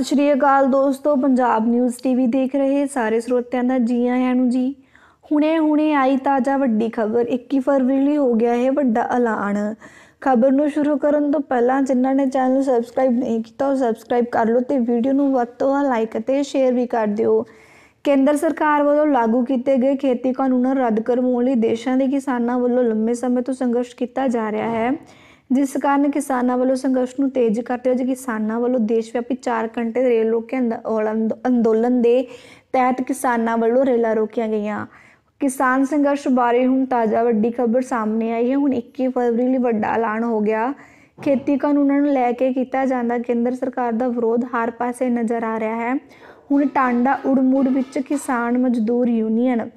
ਸਤਿ ਸ਼੍ਰੀ ਅਕਾਲ ਦੋਸਤੋ Punjab news TV ਦੇਖ ਰਹੇ ਸਾਰੇ ਸਰੋਤਿਆਂ ਦਾ ਜੀ ਆਇਆਂ ਨੂੰ ਜੀ ਹੁਣੇ-ਹੁਣੇ ਆਈ ਤਾਜ਼ਾ ਵੱਡੀ ਖਬਰ 21 ਫਰਵਰੀ ਲਈ ਹੋ ਗਿਆ ਹੈ ਵੱਡਾ ਐਲਾਨ ਖਬਰ ਨੂੰ ਸ਼ੁਰੂ ਕਰਨ ਤੋਂ ਪਹਿਲਾਂ ਜਿਨ੍ਹਾਂ ਨੇ ਚੈਨਲ ਸਬਸਕ੍ਰਾਈਬ ਨਹੀਂ ਕੀਤਾ ਉਹ ਸਬਸਕ੍ਰਾਈਬ ਕਰ ਲਓ ਤੇ ਵੀਡੀਓ ਨੂੰ ਵੱਧ ਤੋਂ ਵੱਧ ਲਾਈਕ ਅਤੇ ਸ਼ੇਅਰ ਵੀ ਕਰ ਦਿਓ ਕੇਂਦਰ ਸਰਕਾਰ ਵੱਲੋਂ ਲਾਗੂ ਕੀਤੇ ਗਏ ਖੇਤੀ ਕਾਨੂੰਨਾਂ ਰੱਦ ਕਰਵਾਉਣ ਲਈ ਦੇਸ਼ਾਂ ਦੇ ਕਿਸਾਨਾਂ ਵੱਲੋਂ ਲੰਮੇ ਸਮੇਂ ਤੋਂ ਸੰਘਰਸ਼ ਕੀਤਾ ਜਾ ਰਿਹਾ ਹੈ ਜਿਸ ਕਾਰਨ ਕਿਸਾਨਾਂ ਵੱਲੋਂ ਸੰਘਰਸ਼ ਨੂੰ ਤੇਜ਼ ਕਰਦੇ ਹੋਏ ਕਿਸਾਨਾਂ ਵੱਲੋਂ ਦੇਸ਼ ਵਿਆਪੀ 4 ਘੰਟੇ ਰੇਲ ਰੋਕੇ ਅੰਦੋਲਨ ਦੇ ਤਹਿਤ ਕਿਸਾਨਾਂ ਵੱਲੋਂ ਰੇਲਾਂ ਰੋਕੀਆਂ ਗਈਆਂ ਕਿਸਾਨ ਸੰਘਰਸ਼ ਬਾਰੇ ਹੁਣ ਤਾਜ਼ਾ ਵੱਡੀ ਖਬਰ ਸਾਹਮਣੇ ਆਈ ਹੈ ਹੁਣ 21 ਫਰਵਰੀ ਲਈ ਵੱਡਾ ਐਲਾਨ ਹੋ ਗਿਆ ਖੇਤੀ ਕਾਨੂੰਨਾਂ ਨੂੰ ਲੈ ਕੇ ਕੀਤਾ ਜਾਂਦਾ ਕੇਂਦਰ ਸਰਕਾਰ ਦਾ ਵਿਰੋਧ ਹਰ ਪਾਸੇ ਨਜ਼ਰ ਆ ਰਿਹਾ ਹੈ ਹੁਣ ਟਾਂਡਾ ਉੜਮੂੜ ਵਿੱਚ ਕਿਸਾਨ ਮਜ਼ਦੂਰ ਯੂਨੀਅਨ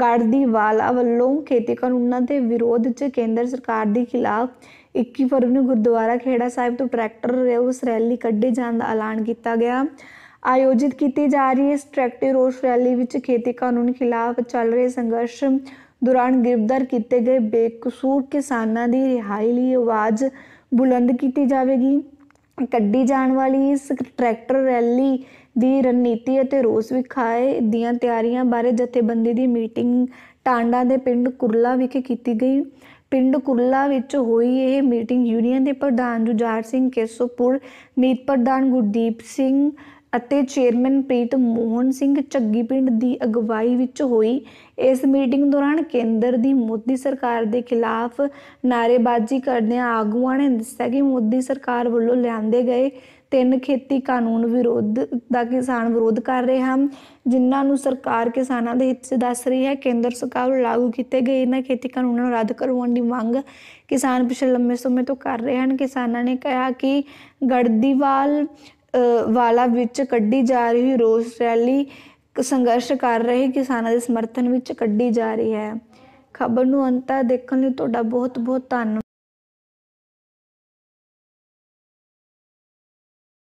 ਗੜਦੀਵਾਲਾ ਵੱਲੋਂ ਖੇਤੀ ਕਾਨੂੰਨਾਂ ਦੇ ਵਿਰੋਧ 'ਚ ਕੇਂਦਰ ਸਰਕਾਰ ਦੇ ਖਿਲਾਫ 21 ਫਰਵਰੀ ਨੂੰ ਗੁਰਦੁਆਰਾ ਖੇੜਾ ਸਾਹਿਬ ਤੋਂ ਟਰੈਕਟਰ ਰੋਸ ਰੈਲੀ ਕੱਢੇ ਜਾਣ ਦਾ ਐਲਾਨ ਕੀਤਾ ਗਿਆ ਆਯੋਜਿਤ ਕੀਤੀ ਜਾ ਰਹੀ ਇਸ ਟਰੈਕਟਰ ਰੋਸ ਰੈਲੀ ਵਿੱਚ ਖੇਤੀ ਕਾਨੂੰਨ ਖਿਲਾਫ ਚੱਲ ਰਹੇ ਸੰਘਰਸ਼ ਦੌਰਾਨ ਗ੍ਰਿਫਤਾਰ ਕੀਤੇ ਗਏ ਬੇਕਸੂਰ ਕਿਸਾਨਾਂ ਦੀ ਰਿਹਾਈ ਲਈ ਆਵਾਜ਼ ਬੁਲੰਦ ਕੀਤੀ ਜਾਵੇਗੀ ਕੱਢੀ ਜਾਣ ਵਾਲੀ ਇਸ ਟਰੈਕਟਰ ਰੈਲੀ ਦੀ ਰਣਨੀਤੀ ਅਤੇ ਰੋਸ ਵਿਖਾਏ ਦੀਆਂ ਤਿਆਰੀਆਂ ਬਾਰੇ ਜਥੇਬੰਦੀ ਦੀ ਮੀਟਿੰਗ ਟਾਂਡਾ ਦੇ ਪਿੰਡ ਕੁਰਲਾ ਵਿਖੇ ਕੀਤੀ ਗਈ ਪਿੰਡ ਕੁਰਲਾ ਵਿੱਚ ਹੋਈ ਇਹ ਮੀਟਿੰਗ ਯੂਨੀਅਨ ਦੇ ਪ੍ਰਧਾਨ ਜੁਝਾਰ ਸਿੰਘ ਕੇਸੋਪੁਰ ਮੀਤ ਪ੍ਰਧਾਨ ਗੁਰਦੀਪ ਸਿੰਘ ਅਤੇ ਚੇਅਰਮੈਨ ਪ੍ਰੀਤ ਮੋਹਨ ਸਿੰਘ ਝੱਗੀ ਪਿੰਡ ਦੀ ਅਗਵਾਈ ਵਿੱਚ ਹੋਈ ਇਸ ਮੀਟਿੰਗ ਦੌਰਾਨ ਕੇਂਦਰ ਦੀ ਮੋਦੀ ਸਰਕਾਰ ਦੇ ਖਿਲਾਫ ਨਾਰੇਬਾਜ਼ੀ ਕਰਦਿਆਂ ਆਗੂਆਂ ਨੇ ਦੱਸਿਆ ਕਿ ਮੋਦੀ ਸਰਕਾਰ ਵੱਲੋਂ ਲਿਆਂਦੇ ਗਏ ਤਿੰਨ ਖੇਤੀ ਕਾਨੂੰਨ ਵਿਰੋਧ ਦਾ ਕਿਸਾਨ ਵਿਰੋਧ ਕਰ ਰਹੇ ਹਨ ਜਿਨ੍ਹਾਂ ਨੂੰ ਸਰਕਾਰ ਕਿਸਾਨਾਂ ਦੇ ਹਿੱਤ 'ਚ ਦੱਸ ਰਹੀ ਹੈ ਕੇਂਦਰ ਸਰਕਾਰ ਲਾਗੂ ਕੀਤੇ ਗਏ ਇਹਨਾਂ ਖੇਤੀ ਕਾਨੂੰਨਾਂ ਨੂੰ ਰੱਦ ਕਰਵਾਉਣ ਦੀ ਮੰਗ ਕਿਸਾਨ ਪਿਛਲੇ ਲੰਮੇ ਸਮੇਂ ਤੋਂ ਕਰ ਰਹੇ ਹਨ ਕਿਸਾਨਾਂ ਨੇ ਕਿਹਾ ਕਿ ਗੜਦੀਵਾਲ ਵਾਲਾ ਵਿੱਚ ਕੱਢੀ ਜਾ ਰਹੀ ਰੋਸ ਰੈਲੀ ਸੰਘਰਸ਼ ਕਰ ਰਹੇ ਕਿਸਾਨਾਂ ਦੇ ਸਮਰਥਨ ਵਿੱਚ ਕੱਢੀ ਜਾ ਰਹੀ ਹੈ ਖਬਰ ਨੂੰ ਅੰਤ ਤੱਕ ਦੇਖਣ ਲਈ ਤੁਹਾਡਾ ਬਹੁਤ ਬਹੁਤ ਧੰਨਵਾਦ